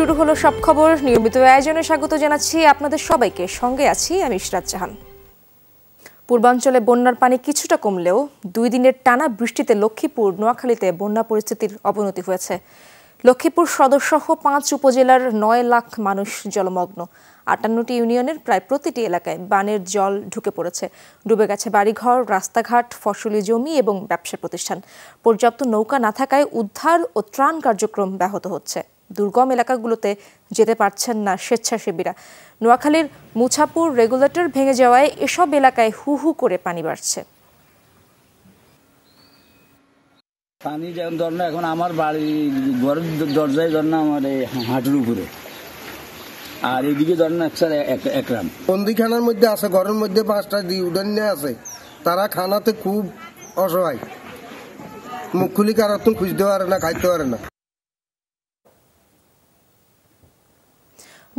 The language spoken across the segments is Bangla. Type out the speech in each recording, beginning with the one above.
শুরু হলো সব খবর নিয়মিত আয়োজনে স্বাগত জানাচ্ছি আপনাদের সবাইকে সঙ্গে আছি আমি ইশরাত জাহান পূর্বাঞ্চলে বন্যার পানি কিছুটা কমলেও দুই দিনের টানা বৃষ্টিতে লক্ষ্মীপুর নোয়াখালীতে বন্যা পরিস্থিতির অবনতি হয়েছে লক্ষ্মীপুর সদরসহ পাঁচ উপজেলার নয় লাখ মানুষ জলমগ্ন আটান্নটি ইউনিয়নের প্রায় প্রতিটি এলাকায় বানের জল ঢুকে পড়েছে ডুবে গেছে বাড়িঘর রাস্তাঘাট ফসলি জমি এবং ব্যবসা প্রতিষ্ঠান পর্যাপ্ত নৌকা না থাকায় উদ্ধার ও ত্রাণ কার্যক্রম ব্যাহত হচ্ছে দুর্গম এলাকাগুলোতে যেতে পারছেন না স্বেচ্ছাসেবীরা নোয়াখালীর মুছাপুর রেগুলেটর ভেঙে যাওয়ায় এসব এলাকায় হু হু করে পানি বাড়ছে পানি যেমন না এখন আমার বাড়ি ঘর দরজায় না আমার এই হাঁটুর উপরে আর এদিকে না স্যার একরাম বন্দিখানার মধ্যে আছে ঘরের মধ্যে পাঁচটা উদান্য আছে তারা খানাতে খুব অসহায় মুখ খুলি কারাতুন খুঁজতে পারে না খাইতে পারে না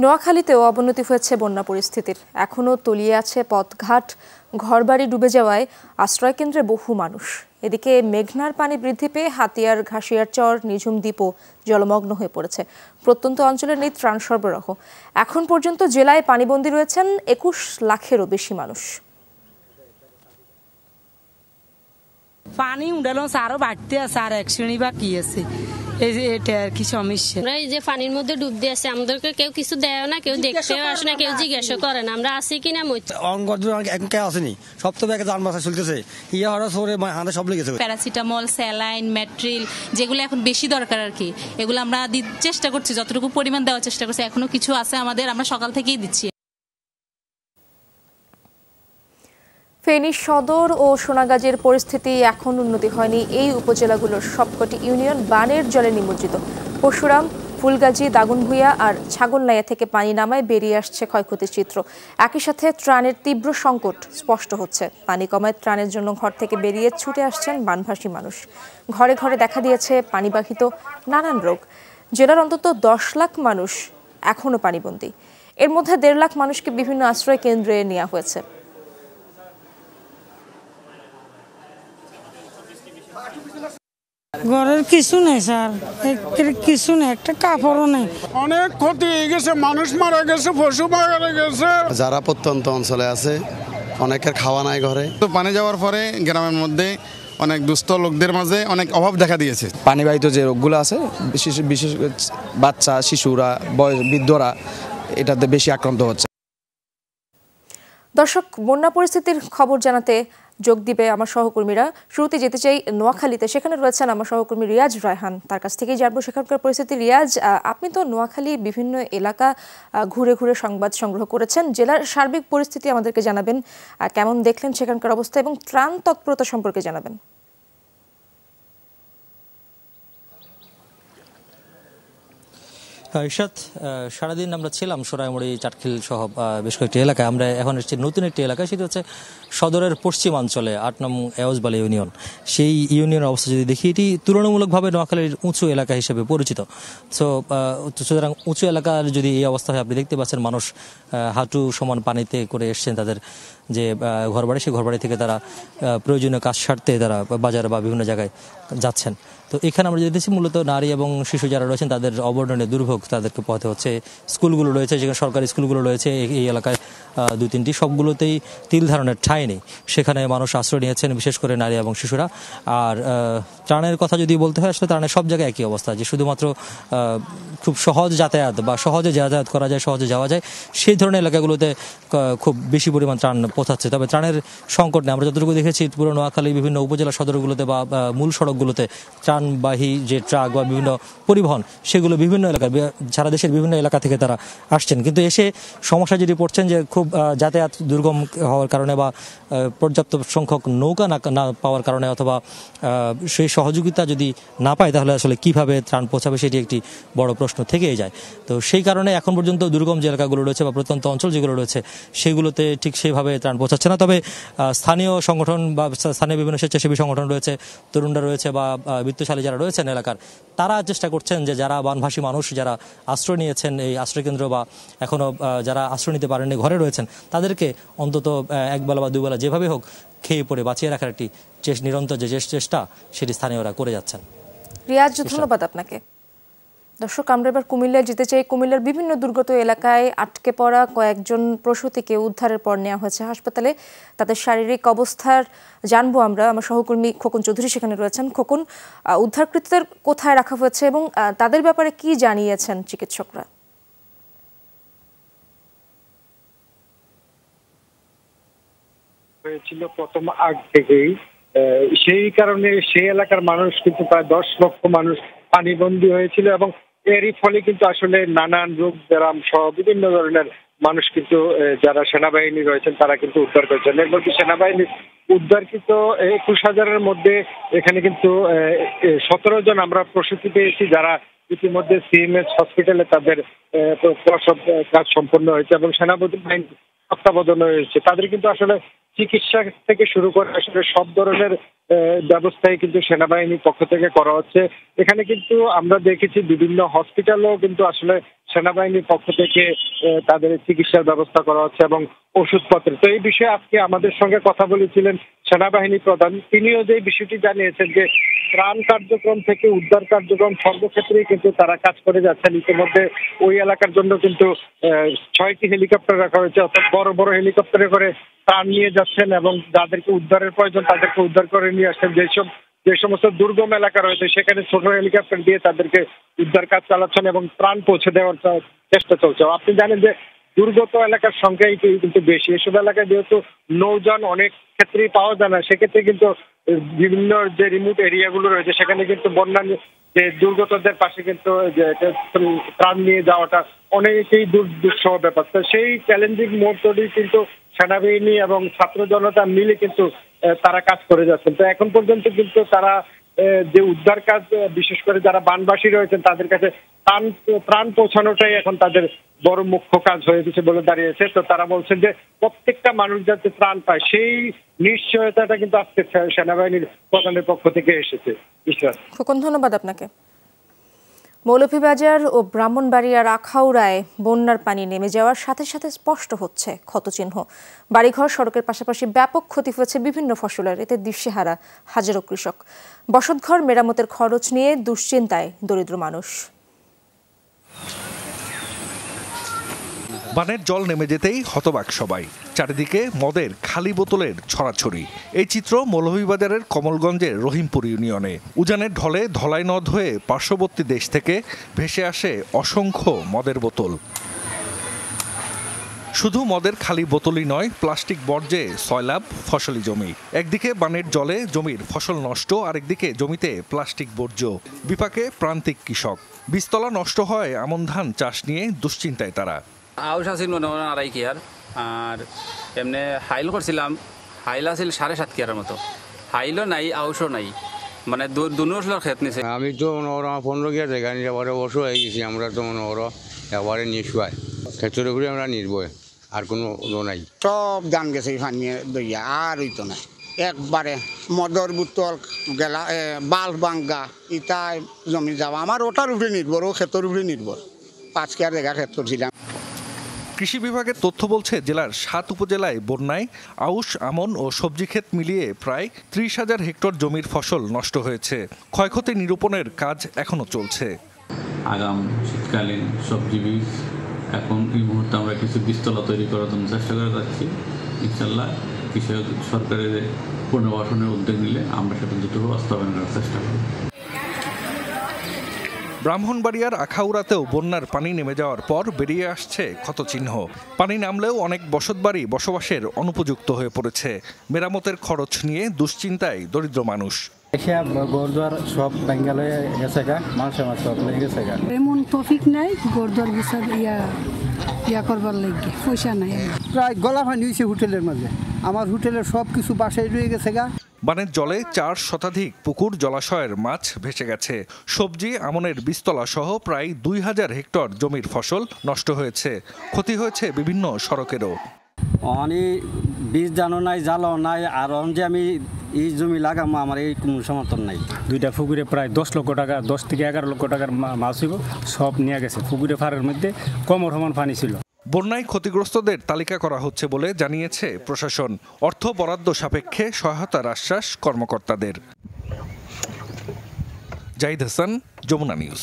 নোয়াখালীতেও অবনতি হয়েছে বন্যা পরিস্থিতির এখনও তলিয়ে আছে পথঘাট ঘরবাড়ি ডুবে যাওয়ায় আশ্রয়কেন্দ্রে বহু মানুষ এদিকে মেঘনার পানি বৃদ্ধি পেয়ে হাতিয়ার ঘাসিয়ার চর নিঝুম দ্বীপও জলমগ্ন হয়ে পড়েছে প্রত্যন্ত অঞ্চলের নেই ত্রাণ সরবরাহ এখন পর্যন্ত জেলায় পানিবন্দী রয়েছেন একুশ লাখেরও বেশি মানুষ পানি উঠালো সারও বাড়তে আছে আর এক শ্রেণী বা কি আছে এই যে এটা আর কি সমস্যা আমরা এই যে পানির মধ্যে ডুব দিয়ে আছে আমাদেরকে কেউ কিছু দেয় না কেউ দেখতেও আসে না কেউ জিজ্ঞাসা করে না আমরা আছি কিনা মরছি অঙ্গদ এখন কেউ আসেনি সব তো ব্যাগে যান বাসা চলতেছে ইয়া হরা সরে হাতে সব লেগেছে প্যারাসিটামল স্যালাইন ম্যাট্রিল যেগুলো এখন বেশি দরকার আর কি এগুলো আমরা চেষ্টা করছি যতটুকু পরিমাণ দেওয়ার চেষ্টা করছি এখনো কিছু আছে আমাদের আমরা সকাল থেকেই দিচ্ছি ফেনী সদর ও সোনাগাজীর পরিস্থিতি এখন উন্নতি হয়নি এই উপজেলাগুলোর সবকটি ইউনিয়ন বানের জলে নিমজ্জিত পরশুরাম ফুলগাজী দাগুনভুইয়া আর ছাগলনাইয়া থেকে পানি নামায় বেরিয়ে আসছে ক্ষয়ক্ষতির চিত্র একই সাথে ত্রাণের তীব্র সংকট স্পষ্ট হচ্ছে পানি কমায় ত্রাণের জন্য ঘর থেকে বেরিয়ে ছুটে আসছেন বানভাসী মানুষ ঘরে ঘরে দেখা দিয়েছে পানিবাহিত নানান রোগ জেলার অন্তত দশ লাখ মানুষ এখনও পানিবন্দী এর মধ্যে দেড় লাখ মানুষকে বিভিন্ন আশ্রয় কেন্দ্রে নেওয়া হয়েছে ঘরের কিছু নেই স্যার কিছু নেই একটা কাপড়ও নেই অনেক ক্ষতি হয়ে গেছে মানুষ মারা গেছে পশু মারা গেছে যারা প্রত্যন্ত অঞ্চলে আছে অনেকের খাওয়া নাই ঘরে তো পানি যাওয়ার পরে গ্রামের মধ্যে অনেক দুস্থ লোকদের মাঝে অনেক অভাব দেখা দিয়েছে পানিবাহিত যে রোগগুলো আছে বিশেষ বাচ্চা শিশুরা বয়স বৃদ্ধরা এটাতে বেশি আক্রান্ত হচ্ছে দর্শক বন্যা পরিস্থিতির খবর জানাতে যোগ দিবে আমার সহকর্মীরা শুরুতে যেতে চাই নোয়াখালীতে সেখানে রয়েছেন আমার সহকর্মী রিয়াজ রায়হান তার কাছ থেকেই জানবো সেখানকার পরিস্থিতি রিয়াজ আপনি তো নোয়াখালী বিভিন্ন এলাকা ঘুরে ঘুরে সংবাদ সংগ্রহ করেছেন জেলার সার্বিক পরিস্থিতি আমাদেরকে জানাবেন কেমন দেখলেন সেখানকার অবস্থা এবং ত্রাণ তৎপরতা সম্পর্কে জানাবেন ইশাদ সারাদিন আমরা ছিলাম সোরাইমুড়ি চাটখিল সহ বেশ কয়েকটি এলাকায় আমরা এখন এসেছি নতুন একটি এলাকা সেটি হচ্ছে সদরের পশ্চিমাঞ্চলে আট নম এওয়াজবালি ইউনিয়ন সেই ইউনিয়নের অবস্থা যদি দেখি এটি তুলনামূলকভাবে নোয়াখালীর উঁচু এলাকা হিসেবে পরিচিত সো সুতরাং উঁচু এলাকার যদি এই অবস্থা হয় আপনি দেখতে পাচ্ছেন মানুষ হাঁটু সমান পানিতে করে এসছেন তাদের যে ঘরবাড়ি সেই ঘরবাড়ি থেকে তারা প্রয়োজনীয় কাজ সারতে তারা বাজার বা বিভিন্ন জায়গায় যাচ্ছেন তো এখানে আমরা যদি দেখছি মূলত নারী এবং শিশু যারা রয়েছেন তাদের অবর্ণনে দুর্ভোগ তাদেরকে পথে হচ্ছে স্কুলগুলো রয়েছে যেখানে সরকারি স্কুলগুলো রয়েছে এই এলাকায় দু তিনটি সবগুলোতেই তিল ধারণের ঠাঁই নেই সেখানে মানুষ আশ্রয় নিয়েছেন বিশেষ করে নারী এবং শিশুরা আর ত্রাণের কথা যদি বলতে হয় আসলে ত্রাণের সব জায়গায় একই অবস্থা যে শুধুমাত্র খুব সহজ যাতায়াত বা সহজে যাতায়াত করা যায় সহজে যাওয়া যায় সেই ধরনের এলাকাগুলোতে খুব বেশি পরিমাণ ত্রাণ পৌঁছাচ্ছে তবে ত্রাণের সংকট নেই আমরা যতটুকু দেখেছি পুরো নোয়াখালী বিভিন্ন উপজেলা সদরগুলোতে বা মূল সড়কগুলোতে ত্রাণ যানবাহী যে ট্রাক বা বিভিন্ন পরিবহন সেগুলো বিভিন্ন এলাকা সারা দেশের বিভিন্ন এলাকা থেকে তারা আসছেন কিন্তু এসে সমস্যা যদি পড়ছেন যে খুব যাতায়াত দুর্গম হওয়ার কারণে বা পর্যাপ্ত সংখ্যক নৌকা না পাওয়ার কারণে অথবা সেই সহযোগিতা যদি না পায় তাহলে আসলে কিভাবে ত্রাণ পৌঁছাবে সেটি একটি বড় প্রশ্ন থেকেই যায় তো সেই কারণে এখন পর্যন্ত দুর্গম যে এলাকাগুলো রয়েছে বা প্রত্যন্ত অঞ্চল যেগুলো রয়েছে সেগুলোতে ঠিক সেভাবে ত্রাণ পৌঁছাচ্ছে না তবে স্থানীয় সংগঠন বা স্থানীয় বিভিন্ন স্বেচ্ছাসেবী সংগঠন রয়েছে তরুণরা রয়েছে বা বিত্ত শক্তিশালী যারা রয়েছেন এলাকার তারা চেষ্টা করছেন যে যারা বানভাসী মানুষ যারা আশ্রয় নিয়েছেন এই আশ্রয়কেন্দ্র বা এখনও যারা আশ্রয় নিতে পারেননি ঘরে রয়েছেন তাদেরকে অন্তত একবেলা বা দুবেলা যেভাবে হোক খেয়ে পড়ে বাঁচিয়ে রাখার একটি নিরন্তর যে চেষ্টা সেটি স্থানীয়রা করে যাচ্ছেন রিয়াজ ধন্যবাদ আপনাকে দর্শক আমরা এবার কুমিল্লায় যেতে চাই কুমিল্লার বিভিন্ন দুর্গত এলাকায় আটকে পড়া কয়েকজন প্রসূতিকে উদ্ধারের পর নেওয়া হয়েছে হাসপাতালে তাদের শারীরিক অবস্থার জানবো আমরা আমার সহকর্মী খোকন চৌধুরী সেখানে রয়েছেন খোকন উদ্ধারকৃতদের কোথায় রাখা হয়েছে এবং তাদের ব্যাপারে কি জানিয়েছেন চিকিৎসকরা হয়েছিল প্রথম আগ থেকেই সেই কারণে সেই এলাকার মানুষ কিন্তু প্রায় দশ লক্ষ মানুষ পানিবন্দী হয়েছিল এবং এরই ফলে কিন্তু আসলে নানান রোগ ব্যায়াম সহ বিভিন্ন ধরনের মানুষ কিন্তু যারা সেনাবাহিনী রয়েছেন তারা কিন্তু উদ্ধার করেছেন এর মধ্যে সেনাবাহিনী উদ্ধারকৃত একুশ হাজারের মধ্যে এখানে কিন্তু সতেরো জন আমরা প্রস্তুতি পেয়েছি যারা ইতিমধ্যে সিএমএস হসপিটালে তাদের প্রসব কাজ সম্পন্ন হয়েছে এবং সেনাপতি বাহিনী তত্ত্বাবধান হয়েছে তাদের কিন্তু আসলে চিকিৎসা থেকে শুরু করে আসলে সব ধরনের ব্যবস্থায় কিন্তু সেনাবাহিনীর পক্ষ থেকে করা হচ্ছে এখানে কিন্তু আমরা দেখেছি বিভিন্ন হসপিটালও কিন্তু আসলে সেনাবাহিনীর পক্ষ থেকে তাদের চিকিৎসার ব্যবস্থা করা হচ্ছে এবং ওষুধপত্র তো এই বিষয়ে আজকে আমাদের সঙ্গে কথা বলেছিলেন সেনাবাহিনী প্রধান তিনিও যে বিষয়টি জানিয়েছেন যে ত্রাণ কার্যক্রম থেকে উদ্ধার কার্যক্রম সর্বক্ষেত্রেই কিন্তু তারা কাজ করে যাচ্ছেন ইতিমধ্যে ওই এলাকার জন্য কিন্তু ছয়টি হেলিকপ্টার রাখা হয়েছে অর্থাৎ বড় বড় হেলিকপ্টারে করে ত্রাণ নিয়ে যাচ্ছেন এবং যাদেরকে উদ্ধারের প্রয়োজন তাদেরকে উদ্ধার করে নিয়ে আসছেন যেসব যে সমস্ত দুর্গম এলাকা রয়েছে সেখানে ছোট হেলিকপ্টার দিয়ে তাদেরকে উদ্ধার কাজ চালাচ্ছেন এবং প্রাণ পৌঁছে দেওয়ার চেষ্টা চলছে আপনি জানেন যে দুর্গত এলাকার সংখ্যাই কিন্তু বেশি এসব এলাকায় যেহেতু নৌযান অনেক ক্ষেত্রেই পাওয়া যায় না সেক্ষেত্রে কিন্তু বিভিন্ন যে রিমোট এরিয়াগুলো রয়েছে সেখানে কিন্তু বন্যা যে দুর্গতদের পাশে কিন্তু প্রাণ নিয়ে যাওয়াটা অনেকেই দুঃসহ ব্যাপার তো সেই চ্যালেঞ্জিং মুহূর্তটি কিন্তু সেনাবাহিনী এবং ছাত্র জনতা মিলে কিন্তু তারা কাজ করে যাচ্ছেন তো এখন পর্যন্ত কিন্তু তারা যে উদ্ধার কাজ বিশেষ করে যারা বানবাসী রয়েছেন তাদের কাছে ত্রাণ প্রাণ পৌঁছানোটাই এখন তাদের বড় মুখ্য কাজ হয়ে গেছে বলে দাঁড়িয়েছে তো তারা বলছেন যে প্রত্যেকটা মানুষ যাতে ত্রাণ পায় সেই নিশ্চয়তাটা কিন্তু আজকে সেনাবাহিনীর প্রধানের পক্ষ থেকে এসেছে খুব ধন্যবাদ আপনাকে মৌলভীবাজার ও ব্রাহ্মণবাড়িয়ার আখাউড়ায় বন্যার পানি নেমে যাওয়ার সাথে সাথে স্পষ্ট হচ্ছে ক্ষতচিহ্ন বাড়িঘর সড়কের পাশাপাশি ব্যাপক ক্ষতি হয়েছে বিভিন্ন ফসলের এতে দৃশ্যহারা হাজারো কৃষক বসতঘর মেরামতের খরচ নিয়ে দুশ্চিন্তায় দরিদ্র মানুষ বানের জল নেমে যেতেই হতবাক সবাই চারিদিকে মদের খালি বোতলের ছড়াছড়ি এই চিত্র মৌলভীবাজারের কমলগঞ্জের রহিমপুর ইউনিয়নে উজানের ঢলে ধলাই নদ হয়ে পার্শ্ববর্তী দেশ থেকে ভেসে আসে অসংখ্য মদের বোতল শুধু মদের খালি বোতলই নয় প্লাস্টিক বর্জ্যে সয়লাব ফসলি জমি একদিকে বানের জলে জমির ফসল নষ্ট আরেকদিকে জমিতে প্লাস্টিক বর্জ্য বিপাকে প্রান্তিক কৃষক বীজতলা নষ্ট হয় আমন ধান চাষ নিয়ে দুশ্চিন্তায় তারা আউশ আছিল মনে হয় আড়াই কেয়ার আর এমনি হাইল করছিলাম হাইল আছিল সাড়ে সাত কেয়ারের মতো হাইলও নাই আউশও নাই মানে দুনোর খেত নিছে আমি তো মনে করো আমার পনেরো কেয়ার জায়গা নিয়ে এবারে অসু হয়ে গেছি আমরা তো মনে করো এবারে নিশুয়ায় ক্ষেত্রের উপরে আমরা নির্ভয় আর কোনো লো নাই সব দান গেছে ফানিয়ে দইয়া আর তো না একবারে মদর বোতল গেলা বাল বাঙ্গা ইটা জমি যাওয়া আমার ওটার উপরে নির্ভর ও ক্ষেতর উপরে নির্ভর পাঁচ কেয়ার জায়গা ক্ষেত ছিল কৃষি বিভাগের তথ্য বলছে জেলার সাত উপজেলায় বন্যায় আউশ আমন ও সবজি ক্ষেত মিলিয়ে প্রায় ত্রিশ হাজার হেক্টর জমির ফসল নষ্ট হয়েছে ক্ষয়ক্ষতি নিরূপণের কাজ এখনও চলছে আগাম শীতকালীন সবজি বীজ এখন এই মুহূর্তে আমরা কিছু বীজতলা তৈরি করার জন্য চেষ্টা করে যাচ্ছি ইনশাল্লাহ কৃষক সরকারের পুনর্বাসনের উদ্যোগ নিলে আমরা সেটা দুটো বাস্তবায়ন করার চেষ্টা করি ব্রাহ্মণবাড়িয়ার আখাউড়াতেও বন্যার পানি নেমে যাওয়ার পর বেরিয়ে আসছে ক্ষতচিহ্ন পানি নামলেও অনেক বসতবাড়ি বসবাসের অনুপযুক্ত হয়ে পড়েছে মেরামতের খরচ নিয়ে দুশ্চিন্তায় দরিদ্র মানুষ সব গেছে গা গা পয়সা প্রায় গলা হয়েছে হোটেলের মাঝে আমার হোটেলের সব কিছু বাসায় রয়ে গেছে গা বানের জলে চার শতাধিক পুকুর জলাশয়ের মাছ ভেসে গেছে সবজি আমনের বিস্তলা সহ প্রায় দুই হাজার হেক্টর জমির ফসল নষ্ট হয়েছে ক্ষতি হয়েছে বিভিন্ন সড়কেরও অনি বীজ জানো নাই জালো নাই আর যে আমি এই জমি লাগাম আমার এই কোনো সমর্থন নাই দুইটা পুকুরে প্রায় দশ লক্ষ টাকা দশ থেকে এগারো লক্ষ টাকার মাছ হইব সব নিয়ে গেছে পুকুরে ফারের মধ্যে কম রহমান পানি ছিল বন্যায় ক্ষতিগ্রস্তদের তালিকা করা হচ্ছে বলে জানিয়েছে প্রশাসন অর্থ বরাদ্দ সাপেক্ষে সহায়তার আশ্বাস কর্মকর্তাদের জাহিদ হাসান যমুনা নিউজ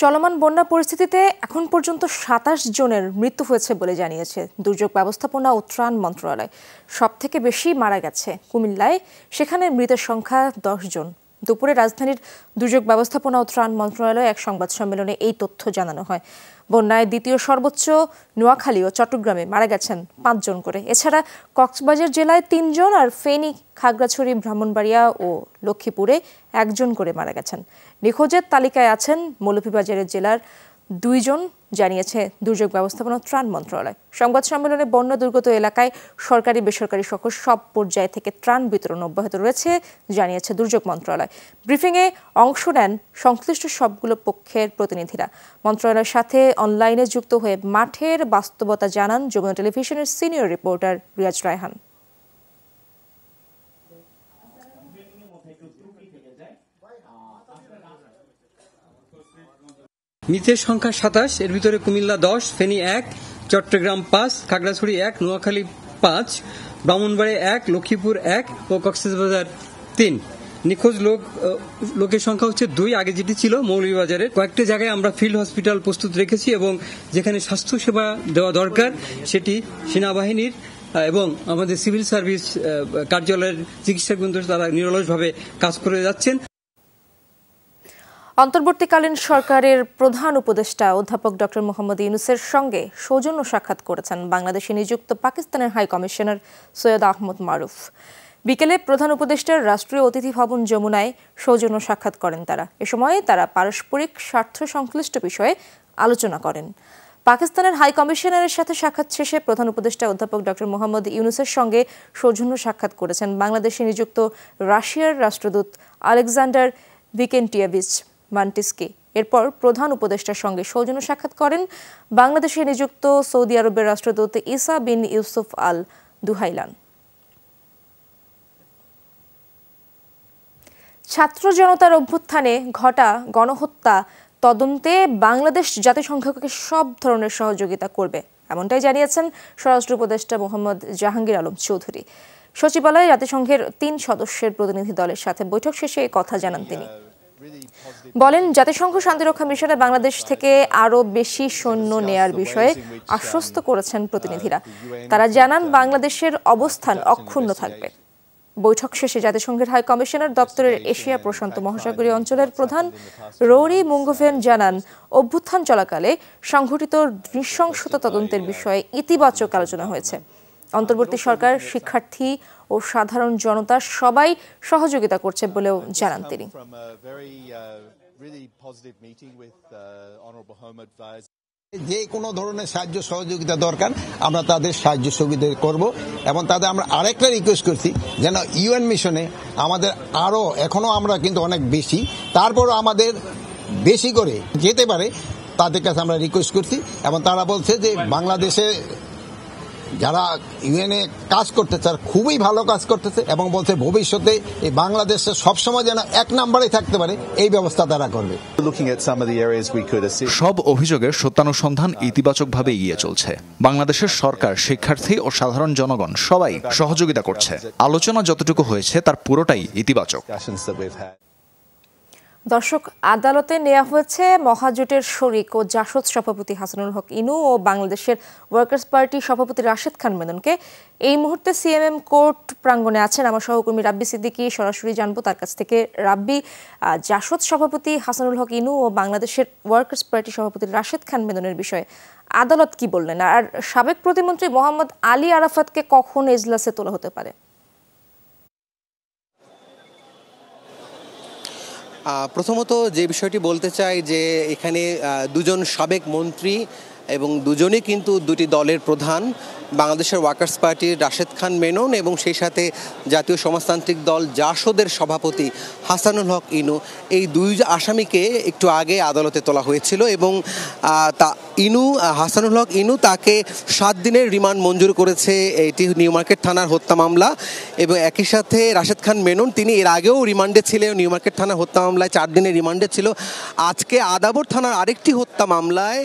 চলমান বন্যা পরিস্থিতিতে এখন পর্যন্ত সাতাশ জনের মৃত্যু হয়েছে বলে জানিয়েছে দুর্যোগ ব্যবস্থাপনা ও ত্রাণ মন্ত্রণালয় সব থেকে বেশি মারা গেছে কুমিল্লায় সেখানে মৃতের সংখ্যা দশ জন দুপুরে রাজধানীর দুর্যোগ ব্যবস্থাপনা ও ত্রাণ মন্ত্রণালয়ে এক সংবাদ সম্মেলনে এই তথ্য জানানো হয় বন্যায় দ্বিতীয় সর্বোচ্চ নোয়াখালী ও চট্টগ্রামে মারা গেছেন পাঁচজন করে এছাড়া কক্সবাজার জেলায় তিনজন আর ফেনী খাগড়াছড়ি ব্রাহ্মণবাড়িয়া ও লক্ষ্মীপুরে একজন করে মারা গেছেন নিখোঁজের তালিকায় আছেন মৌলভীবাজারের জেলার দুইজন জানিয়েছে দুর্যোগ ব্যবস্থাপনা ত্রাণ মন্ত্রণালয় সংবাদ সম্মেলনে বন্য দুর্গত এলাকায় সরকারি বেসরকারি সহ সব পর্যায়ে থেকে ত্রাণ বিতরণ অব্যাহত রয়েছে জানিয়েছে দুর্যোগ মন্ত্রণালয় ব্রিফিংয়ে অংশ নেন সংশ্লিষ্ট সবগুলো পক্ষের প্রতিনিধিরা মন্ত্রণালয়ের সাথে অনলাইনে যুক্ত হয়ে মাঠের বাস্তবতা জানান যমুনা টেলিভিশনের সিনিয়র রিপোর্টার রিয়াজ রায়হান মৃতের সংখ্যা সাতাশ এর ভিতরে কুমিল্লা দশ ফেনী এক চট্টগ্রাম পাঁচ খাগড়াছড়ি এক নোয়াখালী পাঁচ ব্রাহ্মণবাড়ি এক লক্ষ্মীপুর এক ও কক্সবাজার তিন নিখোঁজ লোক লোকের সংখ্যা হচ্ছে দুই আগে যেটি ছিল মৌলভীবাজারের কয়েকটি জায়গায় আমরা ফিল্ড হসপিটাল প্রস্তুত রেখেছি এবং যেখানে স্বাস্থ্যসেবা দেওয়া দরকার সেটি সেনাবাহিনীর এবং আমাদের সিভিল সার্ভিস কার্যালয়ের চিকিৎসা কেন্দ্র তারা নিরলসভাবে কাজ করে যাচ্ছেন অন্তর্বর্তীকালীন সরকারের প্রধান উপদেষ্টা অধ্যাপক ডক্টর মোহাম্মদ ইউনুসের সঙ্গে সৌজন্য সাক্ষাৎ করেছেন বাংলাদেশে নিযুক্ত পাকিস্তানের হাই কমিশনার সৈয়দ আহমদ মারুফ বিকেলে প্রধান উপদেষ্টার রাষ্ট্রীয় অতিথি ভবন যমুনায় সৌজন্য সাক্ষাৎ করেন তারা এ সময়ে তারা পারস্পরিক স্বার্থ সংশ্লিষ্ট বিষয়ে আলোচনা করেন পাকিস্তানের হাই কমিশনারের সাথে সাক্ষাৎ শেষে প্রধান উপদেষ্টা অধ্যাপক ডক্টর মোহাম্মদ ইউনুসের সঙ্গে সৌজন্য সাক্ষাৎ করেছেন বাংলাদেশে নিযুক্ত রাশিয়ার রাষ্ট্রদূত আলেকজান্ডার ভিকেন্টিয়াভিচ মান্টিসকে এরপর প্রধান উপদেষ্টার সঙ্গে সৌজন্য সাক্ষাৎ করেন বাংলাদেশে নিযুক্ত সৌদি আরবের রাষ্ট্রদূত ইসা বিন ইউসুফ আল দুহাইলান ছাত্র জনতার অভ্যুত্থানে ঘটা গণহত্যা তদন্তে বাংলাদেশ জাতিসংঘকে সব ধরনের সহযোগিতা করবে এমনটাই জানিয়েছেন স্বরাষ্ট্র উপদেষ্টা মোহাম্মদ জাহাঙ্গীর আলম চৌধুরী সচিবালয়ে জাতিসংঘের তিন সদস্যের প্রতিনিধি দলের সাথে বৈঠক শেষে কথা জানান তিনি বলেন জাতিসংঘ শান্তিরক্ষা মিশনে বাংলাদেশ থেকে আরও বেশি সৈন্য নেয়ার বিষয়ে um, আশ্বস্ত করেছেন প্রতিনিধিরা তারা জানান um, বাংলাদেশের অবস্থান অক্ষুণ্ণ থাকবে বৈঠক শেষে জাতিসংঘের হাই কমিশনার দপ্তরের এশিয়া প্রশান্ত মহাসাগরীয় অঞ্চলের প্রধান রৌরি মুঙ্গোভেন জানান অভ্যুত্থান চলাকালে সংঘটিত নৃশংসতা তদন্তের বিষয়ে ইতিবাচক আলোচনা হয়েছে অন্তর্বর্তী সরকার uh, শিক্ষার্থী ও সাধারণ জনতা সবাই সহযোগিতা করছে বলেও জানান তিনি uh, uh, যে কোনো ধরনের সাহায্য সহযোগিতা দরকার আমরা তাদের সাহায্য সহযোগিতা করব এবং তাদের আমরা আরেকটা রিকোয়েস্ট করছি যেন ইউএন মিশনে আমাদের আরও এখনও আমরা কিন্তু অনেক বেশি তারপরও আমাদের বেশি করে যেতে পারে তাদের কাছে আমরা রিকোয়েস্ট করছি এবং তারা বলছে যে বাংলাদেশে যারা ইউএনএ কাজ করতেছে আর খুবই ভালো কাজ করতেছে এবং বলছে ভবিষ্যতে এই বাংলাদেশে সবসময় যেন এক নম্বরে থাকতে পারে এই ব্যবস্থা তারা করবে সব অভিযোগের সত্যানুসন্ধান ইতিবাচকভাবে এগিয়ে চলছে বাংলাদেশের সরকার শিক্ষার্থী ও সাধারণ জনগণ সবাই সহযোগিতা করছে আলোচনা যতটুকু হয়েছে তার পুরোটাই ইতিবাচক দর্শক আদালতে নেওয়া হয়েছে মহাজোটের শরিক ও জাসদ সভাপতি হাসানুল হক ইনু ও বাংলাদেশের ওয়ার্কার্স পার্টি সভাপতি রাশেদ খান মেননকে এই মুহূর্তে সিএমএম কোর্ট প্রাঙ্গনে আছেন আমার সহকর্মী রাব্বি সিদ্দিকি সরাসরি জানবো তার কাছ থেকে রাব্বি জাসদ সভাপতি হাসানুল হক ইনু ও বাংলাদেশের ওয়ার্কার্স পার্টি সভাপতি রাশেদ খান মেননের বিষয়ে আদালত কি বললেন আর সাবেক প্রতিমন্ত্রী মোহাম্মদ আলী আরাফাতকে কখন এজলাসে তোলা হতে পারে প্রথমত যে বিষয়টি বলতে চাই যে এখানে দুজন সাবেক মন্ত্রী এবং দুজনেই কিন্তু দুটি দলের প্রধান বাংলাদেশের ওয়ার্কার্স পার্টির রাশেদ খান মেনন এবং সেই সাথে জাতীয় সমাজতান্ত্রিক দল জাসদের সভাপতি হাসানুল হক ইনু এই দুই আসামিকে একটু আগে আদালতে তোলা হয়েছিল এবং তা ইনু হাসানুল হক ইনু তাকে সাত দিনের রিমান্ড মঞ্জুর করেছে এটি নিউ মার্কেট থানার হত্যা মামলা এবং একই সাথে রাশেদ খান মেনন তিনি এর আগেও রিমান্ডে ছিলেন নিউ মার্কেট থানার হত্যা মামলায় চার দিনের রিমান্ডে ছিল আজকে আদাবর থানার আরেকটি হত্যা মামলায়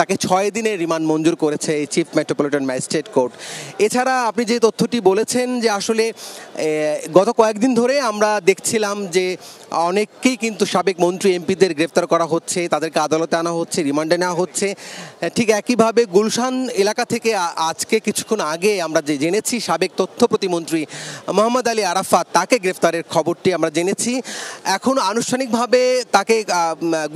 তাকে ছয় দিনের রিমান্ড মঞ্জুর করেছে এই চিফ মেট্রোপলিটন ম্যাজিস্ট্রেট কোর্ট এছাড়া আপনি যে তথ্যটি বলেছেন যে আসলে গত কয়েকদিন ধরে আমরা দেখছিলাম যে অনেককেই কিন্তু সাবেক মন্ত্রী এমপিদের গ্রেফতার করা হচ্ছে তাদেরকে আদালতে আনা হচ্ছে রিমান্ডে নেওয়া হচ্ছে ঠিক একইভাবে গুলশান এলাকা থেকে আজকে কিছুক্ষণ আগে আমরা যে জেনেছি সাবেক তথ্য প্রতিমন্ত্রী মোহাম্মদ আলী আরাফাত তাকে গ্রেফতারের খবরটি আমরা জেনেছি এখন আনুষ্ঠানিকভাবে তাকে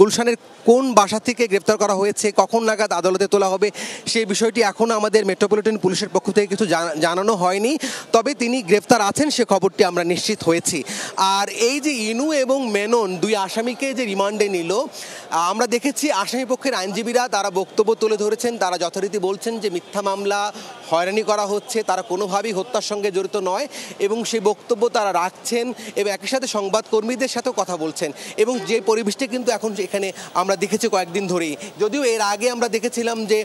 গুলশানের কোন বাসা থেকে গ্রেফতার করা হয়েছে কখন নাগাদ আদালতে তোলা হবে সেই বিষয়টি এখনও আমাদের মেট্রোপলিটন পুলিশের পক্ষ থেকে কিছু জানানো হয়নি তবে তিনি গ্রেফতার আছেন সে খবরটি আমরা নিশ্চিত হয়েছি আর এই যে ইনু এবং মেনন দুই আসামিকে যে রিমান্ডে নিল আমরা দেখেছি আসামি পক্ষের আইনজীবীরা তারা বক্তব্য তুলে ধরেছেন তারা যথারীতি বলছেন যে মিথ্যা মামলা হয়রানি করা হচ্ছে তারা কোনোভাবেই হত্যার সঙ্গে জড়িত নয় এবং সেই বক্তব্য তারা রাখছেন এবং একই সাথে সংবাদকর্মীদের সাথেও কথা বলছেন এবং যে পরিবেশটি কিন্তু এখন এখানে আমরা দেখেছি কয়েকদিন ধরেই যদিও এর আগে আমরা দেখেছিলাম যে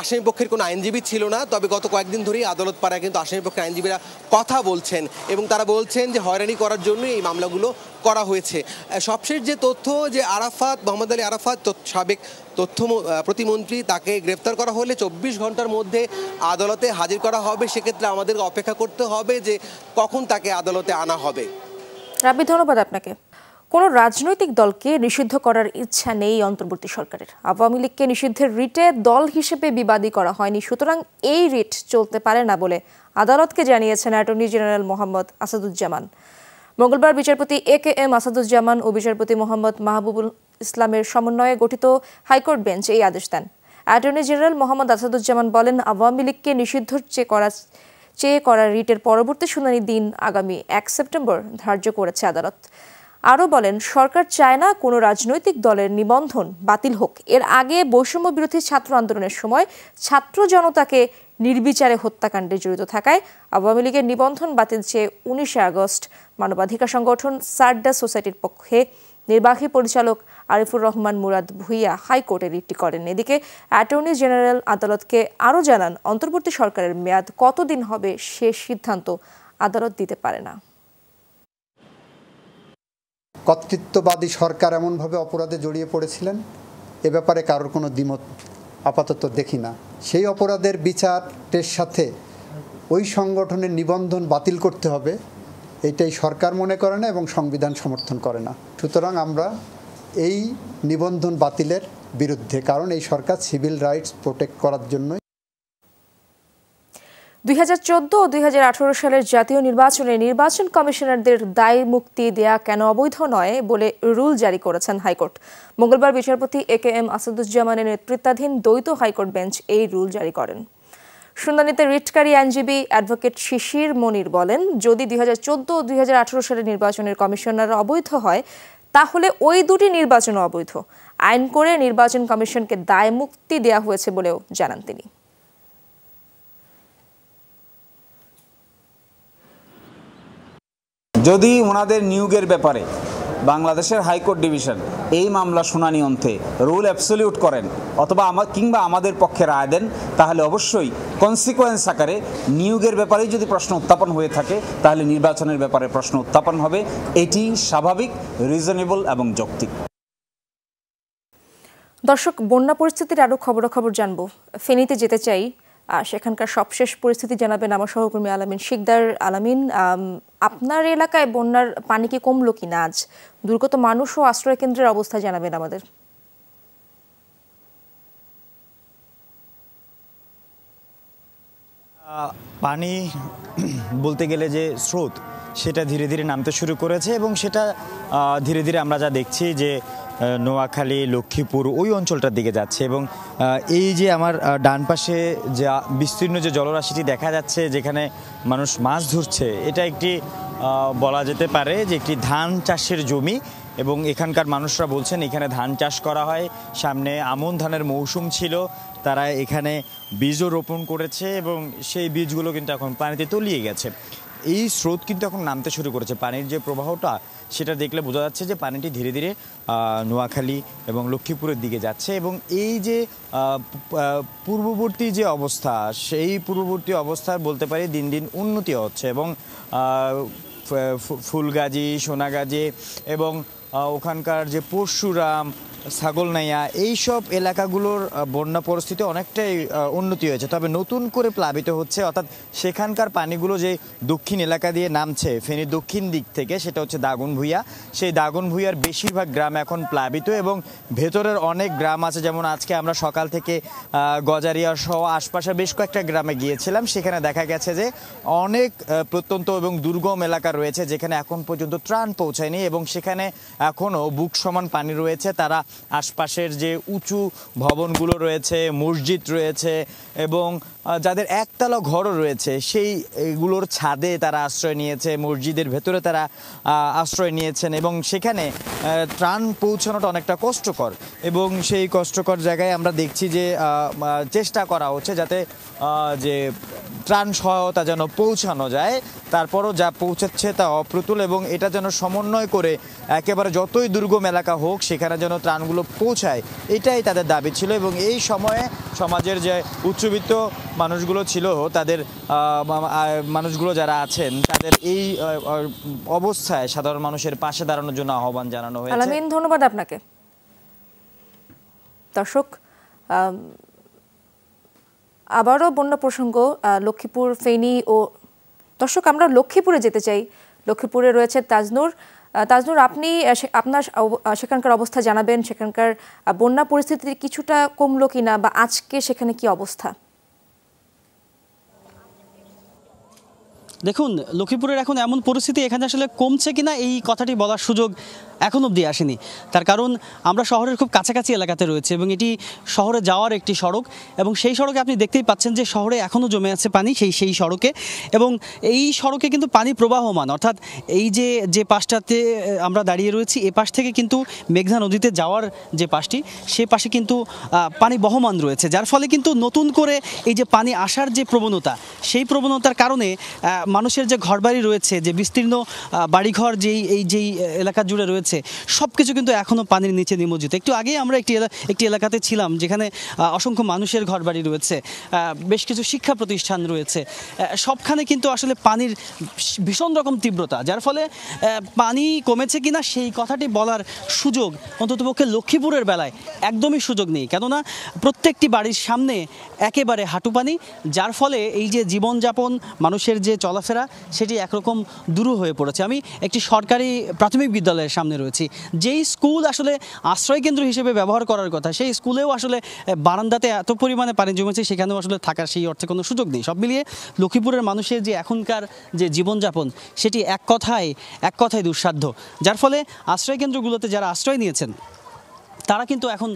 আসামি পক্ষের কোনো আইনজীবী ছিল না তবে গত কয়েকদিন ধরেই আদালত পাড়ায় কিন্তু আসামি পক্ষের আইনজীবীরা কথা বলছেন এবং তারা বলছেন যে হয়রানি করার জন্যই এই মামলাগুলো করা হয়েছে সবশেষ যে তথ্য যে আরাফাত মোহাম্মদ আলী আরাফাত সাবেক তথ্য প্রতিমন্ত্রী তাকে গ্রেপ্তার করা হলে চব্বিশ ঘন্টার মধ্যে আদালতে হাজির করা হবে সেক্ষেত্রে আমাদেরকে অপেক্ষা করতে হবে যে কখন তাকে আদালতে আনা হবে রাবি ধন্যবাদ আপনাকে কোনো রাজনৈতিক দলকে নিষিদ্ধ করার ইচ্ছা নেই অন্তর্বর্তী সরকারের আওয়ামী লীগকে নিষিদ্ধের রিটে দল হিসেবে বিবাদী করা হয়নি সুতরাং এই রিট চলতে পারে না বলে আদালতকে জানিয়েছেন অ্যাটর্নি জেনারেল মোহাম্মদ আসাদুজ্জামান মঙ্গলবার বিচারপতি এ কে এম আসাদুজ্জামান ও বিচারপতি মোহাম্মদ মাহবুবুল ইসলামের সমন্বয়ে গঠিত হাইকোর্ট বেঞ্চ এই আদেশ দেন অ্যাটর্নি জেনারেল মোহাম্মদ আসাদুজ্জামান বলেন আওয়ামী লীগকে নিষিদ্ধ চেয়ে করা চেয়ে করা রিটের পরবর্তী শুনানি দিন আগামী এক সেপ্টেম্বর ধার্য করেছে আদালত আরও বলেন সরকার চায় না কোনো রাজনৈতিক দলের নিবন্ধন বাতিল হোক এর আগে বৈষম্য বিরোধী ছাত্র আন্দোলনের সময় ছাত্র জনতাকে নির্বিচারে হত্যাকাণ্ডে জড়িত থাকায় আওয়ামী লীগের নিবন্ধন বাতিল চেয়ে উনিশে আগস্ট মানবাধিকার সংগঠন সার্ডা সোসাইটির পক্ষে নির্বাহী পরিচালক আরিফুর রহমান মুরাদ ভুইয়া হাইকোর্টে রিটটি করেন এদিকে অ্যাটর্নি জেনারেল আদালতকে আরও জানান অন্তর্বর্তী সরকারের মেয়াদ কতদিন হবে সে সিদ্ধান্ত আদালত দিতে পারে না কর্তৃত্ববাদী সরকার এমনভাবে অপরাধে জড়িয়ে পড়েছিলেন এ ব্যাপারে কারোর কোনো দ্বিমত আপাতত দেখি না সেই অপরাধের বিচারের সাথে ওই সংগঠনের নিবন্ধন বাতিল করতে হবে এটাই সরকার মনে করে না এবং সংবিধান সমর্থন করে না সুতরাং আমরা এই নিবন্ধন বাতিলের বিরুদ্ধে কারণ এই সরকার সিভিল রাইটস প্রোটেক্ট করার জন্যই দুই ও দুই সালের জাতীয় নির্বাচনে নির্বাচন কমিশনারদের দায় মুক্তি দেয়া কেন অবৈধ নয় বলে রুল জারি করেছেন হাইকোর্ট মঙ্গলবার বিচারপতি এ কে এম আসাদুজ্জামানের নেতৃত্বাধীন দ্বৈত হাইকোর্ট বেঞ্চ এই রুল জারি করেন শুনানিতে রিটকারী আইনজীবী অ্যাডভোকেট শিশির মনির বলেন যদি দুই হাজার চোদ্দ ও দুই সালের নির্বাচনের কমিশনার অবৈধ হয় তাহলে ওই দুটি নির্বাচন অবৈধ আইন করে নির্বাচন কমিশনকে দায় মুক্তি দেওয়া হয়েছে বলেও জানান তিনি যদি ওনাদের নিয়োগের ব্যাপারে বাংলাদেশের হাইকোর্ট ডিভিশন এই মামলা শুনানি অন্তে রুল অ্যাবসলিউট করেন অথবা আমার কিংবা আমাদের পক্ষে রায় দেন তাহলে অবশ্যই কনসিকোয়েন্স আকারে নিয়োগের ব্যাপারেই যদি প্রশ্ন উত্থাপন হয়ে থাকে তাহলে নির্বাচনের ব্যাপারে প্রশ্ন উত্থাপন হবে এটি স্বাভাবিক রিজনেবল এবং যৌক্তিক দর্শক বন্যা পরিস্থিতির আরও খবরাখবর জানব ফেনীতে যেতে চাই সেখানকার সবশেষ পরিস্থিতি জানাবেন আমার সহকর্মী আলামিন শিকদার আলামিন আপনার এলাকায় বন্যার পানি কি কমলো কিনা আজ দুর্গত মানুষ ও আশ্রয় কেন্দ্রের অবস্থা জানাবেন আমাদের পানি বলতে গেলে যে স্রোত সেটা ধীরে ধীরে নামতে শুরু করেছে এবং সেটা ধীরে ধীরে আমরা যা দেখছি যে নোয়াখালী লক্ষ্মীপুর ওই অঞ্চলটার দিকে যাচ্ছে এবং এই যে আমার ডান পাশে যা বিস্তীর্ণ যে জলরাশিটি দেখা যাচ্ছে যেখানে মানুষ মাছ ধরছে এটা একটি বলা যেতে পারে যে একটি ধান চাষের জমি এবং এখানকার মানুষরা বলছেন এখানে ধান চাষ করা হয় সামনে আমন ধানের মৌসুম ছিল তারা এখানে বীজও রোপণ করেছে এবং সেই বীজগুলো কিন্তু এখন পানিতে তলিয়ে গেছে এই স্রোত কিন্তু এখন নামতে শুরু করেছে পানির যে প্রবাহটা সেটা দেখলে বোঝা যাচ্ছে যে পানিটি ধীরে ধীরে নোয়াখালী এবং লক্ষ্মীপুরের দিকে যাচ্ছে এবং এই যে পূর্ববর্তী যে অবস্থা সেই পূর্ববর্তী অবস্থার বলতে পারি দিন দিন উন্নতি হচ্ছে এবং ফুলগাজী সোনাগাজী এবং ওখানকার যে পরশুরাম ছাগলনাইয়া এইসব এলাকাগুলোর বন্যা পরিস্থিতি অনেকটাই উন্নতি হয়েছে তবে নতুন করে প্লাবিত হচ্ছে অর্থাৎ সেখানকার পানিগুলো যে দক্ষিণ এলাকা দিয়ে নামছে ফেনীর দক্ষিণ দিক থেকে সেটা হচ্ছে দাগুন ভুইয়া সেই দাগুন ভুইয়ার বেশিরভাগ গ্রাম এখন প্লাবিত এবং ভেতরের অনেক গ্রাম আছে যেমন আজকে আমরা সকাল থেকে গজারিয়া সহ আশপাশে বেশ কয়েকটা গ্রামে গিয়েছিলাম সেখানে দেখা গেছে যে অনেক প্রত্যন্ত এবং দুর্গম এলাকা রয়েছে যেখানে এখন পর্যন্ত ত্রাণ পৌঁছায়নি এবং সেখানে এখনও বুক সমান পানি রয়েছে তারা আশপাশের যে উঁচু ভবনগুলো রয়েছে মসজিদ রয়েছে এবং যাদের একতলা ঘরও রয়েছে সেই এগুলোর ছাদে তারা আশ্রয় নিয়েছে মসজিদের ভেতরে তারা আশ্রয় নিয়েছেন এবং সেখানে ত্রাণ পৌঁছানোটা অনেকটা কষ্টকর এবং সেই কষ্টকর জায়গায় আমরা দেখছি যে চেষ্টা করা হচ্ছে যাতে যে ত্রাণ সহায়তা যেন পৌঁছানো যায় তারপরও যা পৌঁছাচ্ছে তা অপ্রতুল এবং এটা যেন সমন্বয় করে একেবারে যতই দুর্গম এলাকা হোক সেখানে যেন ত্রাণগুলো পৌঁছায় এটাই তাদের দাবি ছিল এবং এই সময়ে সমাজের যে উচ্চবিত্ত মানুষগুলো ছিল তাদের মানুষগুলো যারা আছেন তাদের এই অবস্থায় সাধারণ মানুষের পাশে দাঁড়ানোর জন্য আহ্বান জানানো হয়েছে আলামিন ধন্যবাদ আপনাকে দর্শক আবারও বন্যা প্রসঙ্গ লক্ষ্মীপুর ফেনী ও দর্শক আমরা লক্ষ্মীপুরে যেতে চাই লক্ষ্মীপুরে রয়েছে তাজনুর তাজনুর আপনি আপনার সেখানকার অবস্থা জানাবেন সেখানকার বন্যা পরিস্থিতি কিছুটা কমলো কিনা বা আজকে সেখানে কি অবস্থা দেখুন লক্ষ্মীপুরের এখন এমন পরিস্থিতি এখানে আসলে কমছে কিনা এই কথাটি বলার সুযোগ এখন অবধি আসেনি তার কারণ আমরা শহরের খুব কাছাকাছি এলাকাতে রয়েছে এবং এটি শহরে যাওয়ার একটি সড়ক এবং সেই সড়কে আপনি দেখতেই পাচ্ছেন যে শহরে এখনও জমে আছে পানি সেই সেই সড়কে এবং এই সড়কে কিন্তু পানি প্রবাহমান অর্থাৎ এই যে যে পাশটাতে আমরা দাঁড়িয়ে রয়েছি এ পাশ থেকে কিন্তু মেঘনা নদীতে যাওয়ার যে পাশটি সে পাশে কিন্তু পানি বহমান রয়েছে যার ফলে কিন্তু নতুন করে এই যে পানি আসার যে প্রবণতা সেই প্রবণতার কারণে মানুষের যে ঘরবাড়ি রয়েছে যে বিস্তীর্ণ বাড়িঘর যেই এই যেই এলাকা জুড়ে রয়েছে আছে সব কিছু কিন্তু এখনও পানির নিচে নিমজ্জিত একটু আগেই আমরা একটি একটি এলাকাতে ছিলাম যেখানে অসংখ্য মানুষের ঘরবাড়ি রয়েছে বেশ কিছু শিক্ষা প্রতিষ্ঠান রয়েছে সবখানে কিন্তু আসলে পানির ভীষণ রকম তীব্রতা যার ফলে পানি কমেছে কিনা সেই কথাটি বলার সুযোগ অন্ততপক্ষে লক্ষ্মীপুরের বেলায় একদমই সুযোগ নেই কেননা প্রত্যেকটি বাড়ির সামনে একেবারে হাঁটু পানি যার ফলে এই যে জীবনযাপন মানুষের যে চলাফেরা সেটি একরকম দূর হয়ে পড়েছে আমি একটি সরকারি প্রাথমিক বিদ্যালয়ের সামনে সামনে রয়েছি যেই স্কুল আসলে আশ্রয়কেন্দ্র হিসেবে ব্যবহার করার কথা সেই স্কুলেও আসলে বারান্দাতে এত পরিমাণে পানি জমেছে সেখানেও আসলে থাকার সেই অর্থে কোনো সুযোগ নেই সব মিলিয়ে লক্ষ্মীপুরের মানুষের যে এখনকার যে জীবনযাপন সেটি এক কথায় এক কথায় দুঃসাধ্য যার ফলে আশ্রয়কেন্দ্রগুলোতে যারা আশ্রয় নিয়েছেন তারা কিন্তু এখন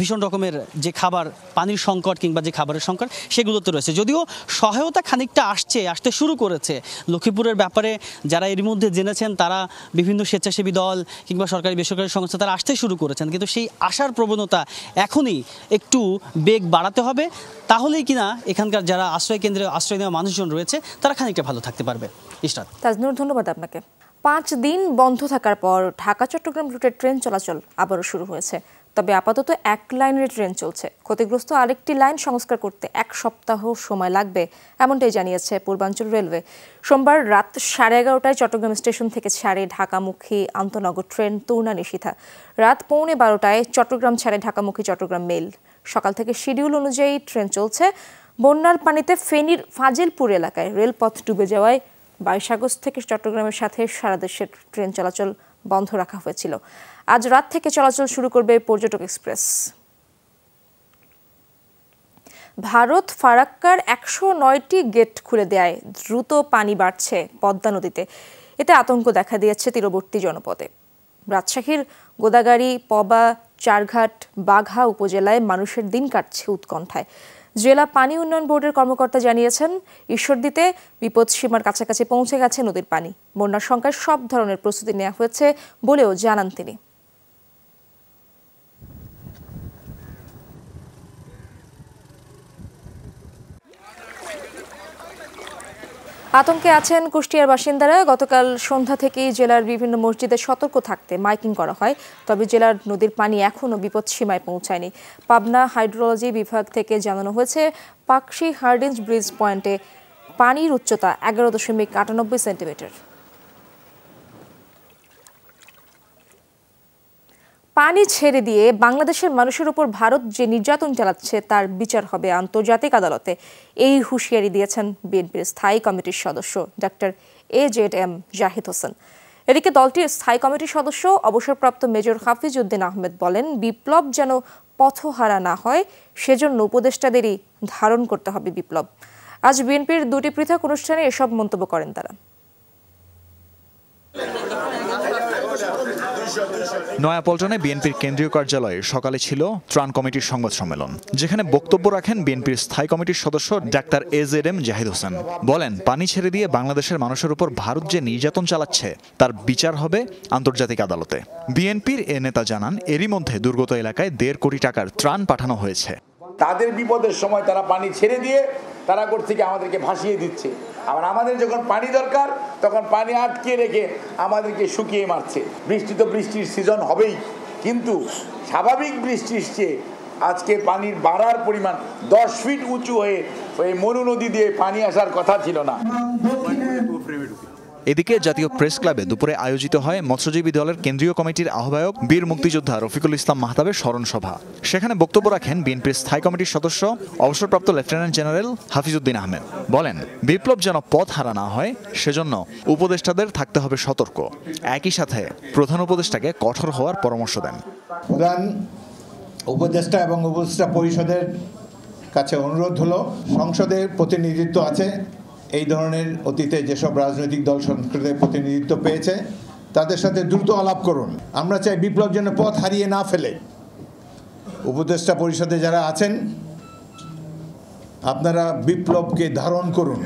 ভীষণ রকমের যে খাবার পানির সংকট কিংবা যে খাবারের সংকট সেগুলোতে রয়েছে যদিও সহায়তা খানিকটা আসছে আসতে শুরু করেছে লক্ষ্মীপুরের ব্যাপারে যারা এর মধ্যে জেনেছেন তারা বিভিন্ন স্বেচ্ছাসেবী দল কিংবা সরকারি বেসরকারি সংস্থা তারা আসতে শুরু করেছেন কিন্তু সেই আসার প্রবণতা এখনই একটু বেগ বাড়াতে হবে তাহলেই কিনা এখানকার যারা আশ্রয় কেন্দ্রে আশ্রয় নেওয়া মানুষজন রয়েছে তারা খানিকটা ভালো থাকতে পারবে ইস্টার তাজনুর ধন্যবাদ আপনাকে পাঁচ দিন বন্ধ থাকার পর ঢাকা চট্টগ্রাম রুটের ট্রেন চলাচল আবারও শুরু হয়েছে তবে আপাতত এক লাইনের ট্রেন চলছে ক্ষতিগ্রস্ত আরেকটি লাইন সংস্কার করতে এক সপ্তাহ সময় লাগবে এমনটাই জানিয়েছে পূর্বাঞ্চল রেলওয়ে সোমবার রাত সাড়ে এগারোটায় চট্টগ্রাম স্টেশন থেকে ছাড়ে ঢাকামুখী আন্তনগর ট্রেন তরুণা নিশিথা রাত পৌনে বারোটায় চট্টগ্রাম ছাড়ে ঢাকামুখী চট্টগ্রাম মেল সকাল থেকে শিডিউল অনুযায়ী ট্রেন চলছে বন্যার পানিতে ফেনীর ফাজিলপুর এলাকায় রেলপথ ডুবে যাওয়ায় বাইশ আগস্ট থেকে চট্টগ্রামের সাথে সারা দেশের ট্রেন চলাচল বন্ধ রাখা হয়েছিল আজ রাত থেকে চলাচল শুরু করবে পর্যটক এক্সপ্রেস ভারত ফারাক্কার একশো নয়টি গেট খুলে দেয় দ্রুত পানি বাড়ছে পদ্মা নদীতে এতে আতঙ্ক দেখা দিয়েছে তীরবর্তী জনপদে রাজশাহীর গোদাগাড়ি পবা চারঘাট বাঘা উপজেলায় মানুষের দিন কাটছে উৎকণ্ঠায় জেলা পানি উন্নয়ন বোর্ডের কর্মকর্তা জানিয়েছেন ঈশ্বরদীতে বিপদসীমার কাছাকাছি পৌঁছে গেছে নদীর পানি বন্যার সংখ্যায় সব ধরনের প্রস্তুতি নেওয়া হয়েছে বলেও জানান তিনি আতঙ্কে আছেন কুষ্টিয়ার বাসিন্দারা গতকাল সন্ধ্যা থেকেই জেলার বিভিন্ন মসজিদে সতর্ক থাকতে মাইকিং করা হয় তবে জেলার নদীর পানি এখনও বিপদসীমায় পৌঁছায়নি পাবনা হাইড্রোলজি বিভাগ থেকে জানানো হয়েছে পাকশি হার্ডিঞ্জ ব্রিজ পয়েন্টে পানির উচ্চতা এগারো দশমিক আটানব্বই সেন্টিমিটার পানি ছেড়ে দিয়ে বাংলাদেশের মানুষের উপর ভারত যে নির্যাতন চালাচ্ছে তার বিচার হবে আন্তর্জাতিক আদালতে এই হুঁশিয়ারি দিয়েছেন বিএনপির স্থায়ী কমিটির সদস্য doctor A Z M Zahid Hossain এদিকে দলটির স্থায়ী কমিটির সদস্য অবসরপ্রাপ্ত মেজর হাফিজ উদ্দিন আহমেদ বলেন বিপ্লব যেন পথহারা না হয় সেজন্য উপদেষ্টাদেরই ধারণ করতে হবে বিপ্লব আজ বিএনপির দুটি পৃথক অনুষ্ঠানে এসব মন্তব্য করেন তারা নয়াপল্টনে বিএনপির কেন্দ্রীয় কার্যালয়ে সকালে ছিল ত্রাণ কমিটির সংবাদ সম্মেলন যেখানে বক্তব্য রাখেন বিএনপির স্থায়ী কমিটির সদস্য ডাক্তার A Z M Zahid Hossain বলেন পানি ছেড়ে দিয়ে বাংলাদেশের মানুষের উপর ভারত যে নির্যাতন চালাচ্ছে তার বিচার হবে আন্তর্জাতিক আদালতে বিএনপির এ নেতা জানান এরই মধ্যে দুর্গত এলাকায় দেড় কোটি টাকার ত্রাণ পাঠানো হয়েছে তাদের বিপদের সময় তারা পানি ছেড়ে দিয়ে তারা করছে আমাদেরকে ভাসিয়ে দিচ্ছে আবার আমাদের যখন পানি দরকার তখন পানি আটকে রেখে আমাদেরকে শুকিয়ে মারছে বৃষ্টি তো বৃষ্টির সিজন হবেই কিন্তু স্বাভাবিক বৃষ্টির চেয়ে আজকে পানির বাড়ার পরিমাণ দশ ফিট উঁচু হয়ে ওই মরু নদী দিয়ে পানি আসার কথা ছিল না এদিকে জাতীয় প্রেস ক্লাবে দুপুরে আয়োজিত হয় মৎস্যজীবী দলের কেন্দ্রীয় কমিটির আহ্বায়ক বীর মুক্তিযোদ্ধা রফিকুল ইসলাম মাহতাবের স্মরণ সভা সেখানে বক্তব্য রাখেন বিএনপির স্থায়ী কমিটির সদস্য অবসরপ্রাপ্ত লেফটেন্যান্ট জেনারেল হাফিজউদ্দিন আহমেদ বলেন বিপ্লব যেন পথ হারা না হয় সেজন্য উপদেষ্টাদের থাকতে হবে সতর্ক একই সাথে প্রধান উপদেষ্টাকে কঠোর হওয়ার পরামর্শ দেন প্রধান উপদেষ্টা এবং উপদেষ্টা পরিষদের কাছে অনুরোধ হলো সংসদের প্রতিনিধিত্ব আছে এই ধরনের অতীতে যেসব রাজনৈতিক দল সংস্কৃতির প্রতিনিধিত্ব পেয়েছে তাদের সাথে দ্রুত আলাপ করুন আমরা চাই বিপ্লব যেন পথ হারিয়ে না ফেলে উপদেষ্টা পরিষদে যারা আছেন আপনারা বিপ্লবকে ধারণ করুন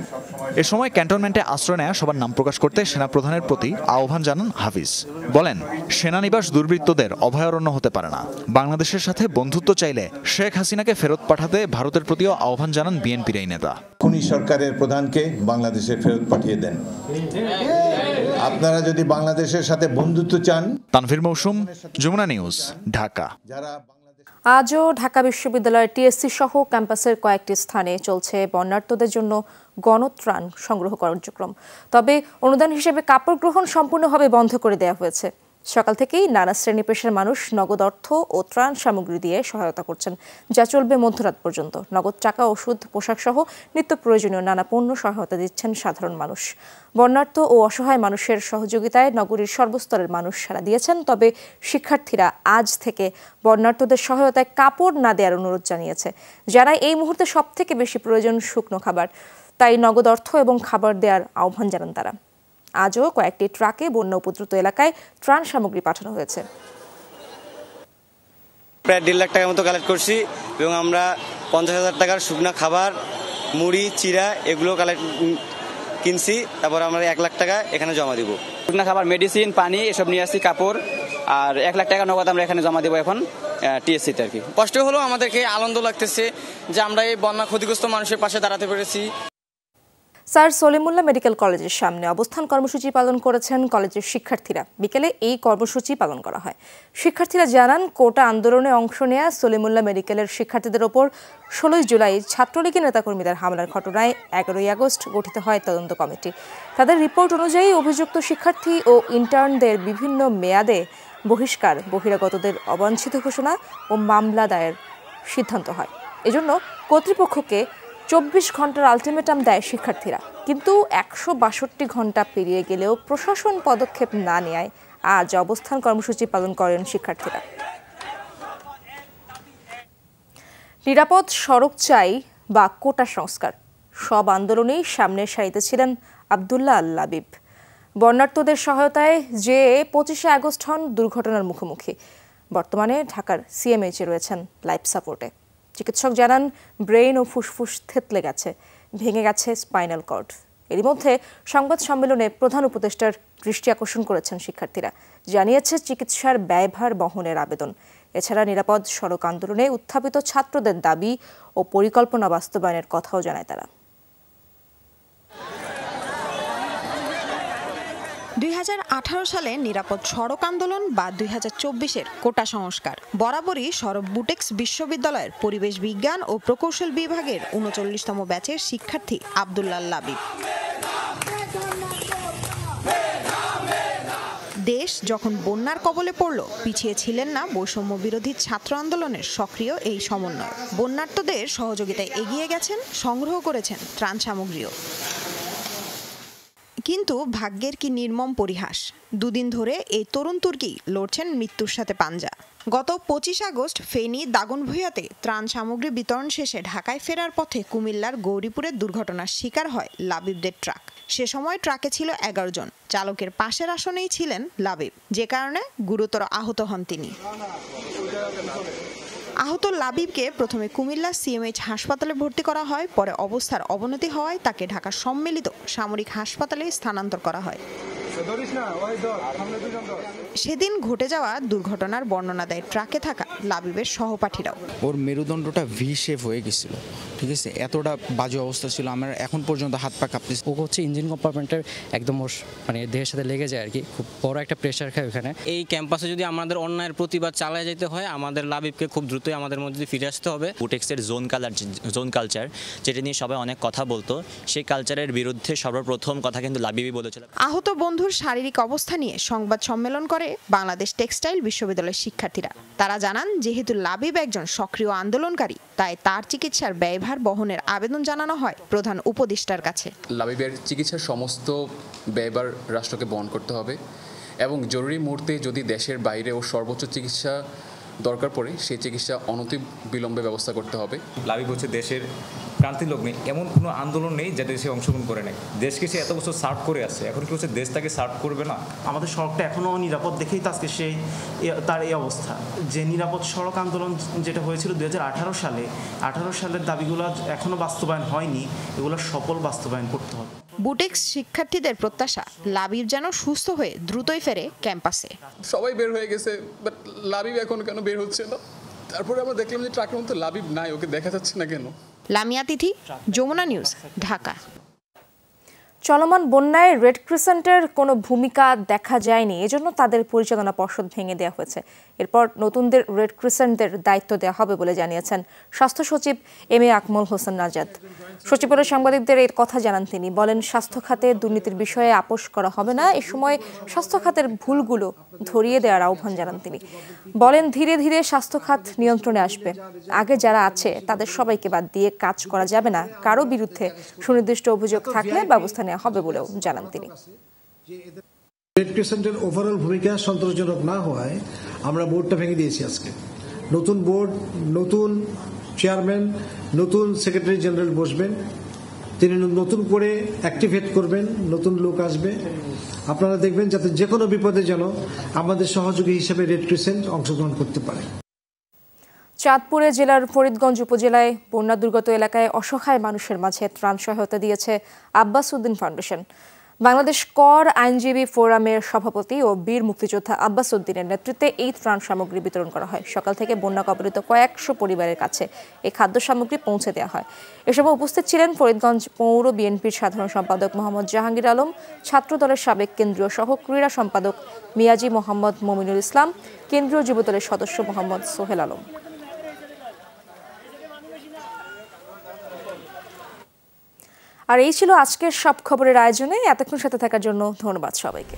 এ সময় ক্যান্টনমেন্টে আশ্রয় নেয়া সবার নাম প্রকাশ করতে সেনা প্রধানের প্রতি আহ্বান জানান হাফিজ বলেন সেনানিবাস দুর্বৃত্তদের অভয়ারণ্য হতে পারে না বাংলাদেশের সাথে বন্ধুত্ব চাইলে শেখ হাসিনাকে ফেরত পাঠাতে ভারতের প্রতিও আহ্বান জানান বিএনপির এই নেতা খুনি সরকারের প্রধানকে বাংলাদেশে ফেরত পাঠিয়ে দেন আপনারা যদি বাংলাদেশের সাথে বন্ধুত্ব চান তানভীর মৌসুম যমুনা নিউজ ঢাকা যারা আজও ঢাকা বিশ্ববিদ্যালয়ের টিএসসি সহ ক্যাম্পাসের কয়েকটি স্থানে চলছে বন্যার্থদের জন্য গণত্রাণ সংগ্রহ কার্যক্রম তবে অনুদান হিসেবে কাপড় গ্রহণ সম্পূর্ণভাবে বন্ধ করে দেওয়া হয়েছে সকাল থেকেই নানা শ্রেণী পেশার মানুষ নগদ অর্থ ও ত্রাণ সামগ্রী দিয়ে সহায়তা করছেন যা চলবে মধ্যরাত পর্যন্ত নগদ টাকা ওষুধ পোশাক সহ নিত্য প্রয়োজনীয় নানা পণ্য সহায়তা দিচ্ছেন সাধারণ মানুষ বর্ণার্থ ও অসহায় মানুষের সহযোগিতায় নগরীর সর্বস্তরের মানুষ সারা দিয়েছেন তবে শিক্ষার্থীরা আজ থেকে বর্ণার্থদের সহায়তায় কাপড় না দেওয়ার অনুরোধ জানিয়েছে যারা এই মুহূর্তে সবথেকে বেশি প্রয়োজন শুকনো খাবার তাই নগদ অর্থ এবং খাবার দেওয়ার আহ্বান জানান তারা আজও কয়েকটি ট্রাকে বন্য উপদ্রুত এলাকায় ত্রাণ সামগ্রী পাঠানো হয়েছে প্রায় দেড় লাখ টাকার মতো কালেক্ট করছি এবং আমরা পঞ্চাশ হাজার টাকার শুকনো খাবার মুড়ি চিরা এগুলো কালেক্ট কিনছি তারপর আমরা এক লাখ টাকা এখানে জমা দিব শুকনা খাবার মেডিসিন পানি এসব নিয়ে আসি কাপড় আর এক লাখ টাকা নগদ আমরা এখানে জমা দেবো এখন টিএসসিতে আর কি কষ্ট হলেও আমাদেরকে আনন্দ লাগতেছে যে আমরা এই বন্যা ক্ষতিগ্রস্ত মানুষের পাশে দাঁড়াতে পেরেছি স্যার সলিমুল্লাহ মেডিকেল কলেজের সামনে অবস্থান কর্মসূচি পালন করেছেন কলেজের শিক্ষার্থীরা বিকেলে এই কর্মসূচি পালন করা হয় শিক্ষার্থীরা জানান কোটা আন্দোলনে অংশ নেয়া সলিমুল্লাহ মেডিকেলের শিক্ষার্থীদের ওপর ষোলোই জুলাই ছাত্রলীগের নেতাকর্মীদের হামলার ঘটনায় এগারোই আগস্ট গঠিত হয় তদন্ত কমিটি তাদের রিপোর্ট অনুযায়ী অভিযুক্ত শিক্ষার্থী ও ইন্টার্নদের বিভিন্ন মেয়াদে বহিষ্কার বহিরাগতদের অবাঞ্ছিত ঘোষণা ও মামলা দায়ের সিদ্ধান্ত হয় এজন্য কর্তৃপক্ষকে চব্বিশ ঘন্টার আলটিমেটাম দেয় শিক্ষার্থীরা কিন্তু একশো বাষট্টি ঘন্টা পেরিয়ে গেলেও প্রশাসন পদক্ষেপ না নেয় আজ অবস্থান কর্মসূচি পালন করেন শিক্ষার্থীরা নিরাপদ সড়ক চাই বা কোটা সংস্কার সব আন্দোলনেই সামনে সারিতে ছিলেন আবদুল্লাহ আল্লাবিব লাবিব বর্ণার্থদের সহায়তায় যে পঁচিশে আগস্ট হন দুর্ঘটনার মুখোমুখি বর্তমানে ঢাকার সিএমএইচে রয়েছেন লাইফ সাপোর্টে চিকিৎসক জানান ব্রেন ও ফুসফুস থেতলে গেছে ভেঙে গেছে স্পাইনাল কর্ড এরই মধ্যে সংবাদ সম্মেলনে প্রধান উপদেষ্টার দৃষ্টি আকর্ষণ করেছেন শিক্ষার্থীরা জানিয়েছে চিকিৎসার ব্যয়ভার বহনের আবেদন এছাড়া নিরাপদ সড়ক আন্দোলনে উত্থাপিত ছাত্রদের দাবি ও পরিকল্পনা বাস্তবায়নের কথাও জানায় তারা দুই সালে নিরাপদ সড়ক আন্দোলন বা দুই হাজার কোটা সংস্কার বরাবরই সরব বুটেক্স বিশ্ববিদ্যালয়ের পরিবেশ বিজ্ঞান ও প্রকৌশল বিভাগের উনচল্লিশতম ব্যাচের শিক্ষার্থী আবদুল্লাহ লাবিব দেশ যখন বন্যার কবলে পড়ল পিছিয়ে ছিলেন না বৈষম্য বিরোধী ছাত্র আন্দোলনের সক্রিয় এই সমন্বয় বন্যার্থদের সহযোগিতায় এগিয়ে গেছেন সংগ্রহ করেছেন ত্রাণ সামগ্রীও কিন্তু ভাগ্যের কি নির্মম পরিহাস দুদিন ধরে এই তরুণ তুর্কি লড়ছেন মৃত্যুর সাথে পাঞ্জা গত পঁচিশ আগস্ট ফেনী দাগনভূঞাতে ত্রাণ সামগ্রী বিতরণ শেষে ঢাকায় ফেরার পথে কুমিল্লার গৌরীপুরে দুর্ঘটনার শিকার হয় লাবিবদের ট্রাক সে সময় ট্রাকে ছিল এগারো জন চালকের পাশের আসনেই ছিলেন লাবিব যে কারণে গুরুতর আহত হন তিনি আহত লাবিবকে প্রথমে কুমিল্লা সিএমএইচ হাসপাতালে ভর্তি করা হয় পরে অবস্থার অবনতি হওয়ায় তাকে ঢাকা সম্মিলিত সামরিক হাসপাতালে স্থানান্তর করা হয় সেদিন ঘটে যাওয়া দুর্ঘটনার বর্ণনা দেয় ট্রাকে থাকা লাবিবের সহপাঠীরাও ওর মেরুদণ্ডটা ভি শেপ হয়ে গেছিল ঠিক আছে এতটা বাজে অবস্থা ছিল আমার এখন পর্যন্ত হাত পা কাঁপতেছে ও হচ্ছে ইঞ্জিন কম্পার্টমেন্টের একদম মানে দেহের সাথে লেগে যায় আর কি খুব বড় একটা প্রেশার খায় ওখানে এই ক্যাম্পাসে যদি আমাদের অন্যায়ের প্রতিবাদ চালায় যেতে হয় আমাদের লাবিবকে খুব দ্রুত দ্রুতই আমাদের মধ্যে ফিরে আসতে হবে বুটেক্সের জোন কালার জোন কালচার যেটা নিয়ে সবাই অনেক কথা বলতো সেই কালচারের বিরুদ্ধে সর্বপ্রথম কথা কিন্তু লাবিবি বলেছিল আহত বন্ধুর শারীরিক অবস্থা নিয়ে সংবাদ সম্মেলন করে বাংলাদেশ টেক্সটাইল বিশ্ববিদ্যালয়ের শিক্ষার্থীরা তারা জানান যেহেতু লাবিব একজন সক্রিয় আন্দোলনকারী তাই তার চিকিৎসার ব্যয়ভার বহনের আবেদন জানানো হয় প্রধান উপদেষ্টার কাছে লাবিবের চিকিৎসার সমস্ত ব্যয়ভার রাষ্ট্রকে বহন করতে হবে এবং জরুরি মুহূর্তে যদি দেশের বাইরে ও সর্বোচ্চ চিকিৎসা দরকার পড়ে সেই চিকিৎসা অনতি বিলম্বে ব্যবস্থা করতে হবে লাবিব হচ্ছে দেশের প্রান্তিক লগ্নে এমন কোনো আন্দোলন নেই যাতে সে অংশগ্রহণ করে নেয় দেশকে সে এত বছর সার্ভ করে আছে এখন কি হচ্ছে দেশ তাকে সার্ভ করবে না আমাদের সড়কটা এখনও নিরাপদ দেখেই তো আজকে সেই তার এই অবস্থা যে নিরাপদ সড়ক আন্দোলন যেটা হয়েছিল দু সালে আঠারো সালের দাবিগুলো এখনও বাস্তবায়ন হয়নি এগুলো সফল বাস্তবায়ন করতে হবে বুটিক্স শিক্ষার্থীদের প্রত্যাশা লাবিব যেন সুস্থ হয়ে দ্রুতই ফেরে ক্যাম্পাসে সবাই বের হয়ে গেছে বাট লাবিব এখন কেন বের হচ্ছে না তারপরে আমরা দেখলাম যে ট্রাকের মধ্যে লাবিব নাই ওকে দেখা যাচ্ছে না কেন লামিয়া তিথি যমুনা নিউজ ঢাকা চলমান বন্যায় রেড ক্রিসেন্টের কোনো ভূমিকা দেখা যায়নি এজন্য তাদের পরিচালনা পর্ষদ ভেঙে দেওয়া হয়েছে এরপর নতুনদের রেড ক্রিসেন্টদের দায়িত্ব দেওয়া হবে বলে জানিয়েছেন স্বাস্থ্য সচিব এম এ আকমল হোসেন নাজাদ সচিবালয় সাংবাদিকদের এর কথা জানান তিনি বলেন স্বাস্থ্য খাতে দুর্নীতির বিষয়ে আপোষ করা হবে না এ সময় স্বাস্থ্য খাতের ভুলগুলো ধরিয়ে দেওয়ার আহ্বান জানান তিনি বলেন ধীরে ধীরে স্বাস্থ্য খাত নিয়ন্ত্রণে আসবে আগে যারা আছে তাদের সবাইকে বাদ দিয়ে কাজ করা যাবে না কারো বিরুদ্ধে সুনির্দিষ্ট অভিযোগ থাকলে ব্যবস্থা নেওয়া হবে বলেও জানান তিনি রেড ক্রিসেন্টের ওভারঅল ভূমিকা সন্তোষজনক না হওয়ায় আমরা বোর্ডটা ভেঙে দিয়েছি আজকে নতুন বোর্ড নতুন চেয়ারম্যান নতুন সেক্রেটারি জেনারেল বসবেন তিনি নতুন করে অ্যাক্টিভেট করবেন নতুন লোক আসবে আপনারা দেখবেন যাতে যে কোনো বিপদে যেন আমাদের সহযোগী হিসেবে রেড ক্রিসেন্ট অংশগ্রহণ করতে পারে চাঁদপুরে জেলার ফরিদগঞ্জ উপজেলায় বন্যা দুর্গত এলাকায় অসহায় মানুষের মাঝে ত্রাণ সহায়তা দিয়েছে আব্বাস উদ্দিন ফাউন্ডেশন বাংলাদেশ কর আইনজীবী ফোরামের সভাপতি ও বীর মুক্তিযোদ্ধা আব্বাস উদ্দিনের নেতৃত্বে এই ত্রাণ সামগ্রী বিতরণ করা হয় সকাল থেকে বন্যা কবলিত কয়েকশো পরিবারের কাছে এই খাদ্য সামগ্রী পৌঁছে দেওয়া হয় এসব উপস্থিত ছিলেন ফরিদগঞ্জ পৌর বিএনপির সাধারণ সম্পাদক মোহাম্মদ জাহাঙ্গীর আলম ছাত্র দলের সাবেক কেন্দ্রীয় সহ ক্রীড়া সম্পাদক মিয়াজি মোহাম্মদ মমিনুল ইসলাম কেন্দ্রীয় যুবদলের সদস্য মোহাম্মদ সোহেল আলম আর এই ছিল আজকের সব খবরের আয়োজনে এতক্ষণ সাথে থাকার জন্য ধন্যবাদ সবাইকে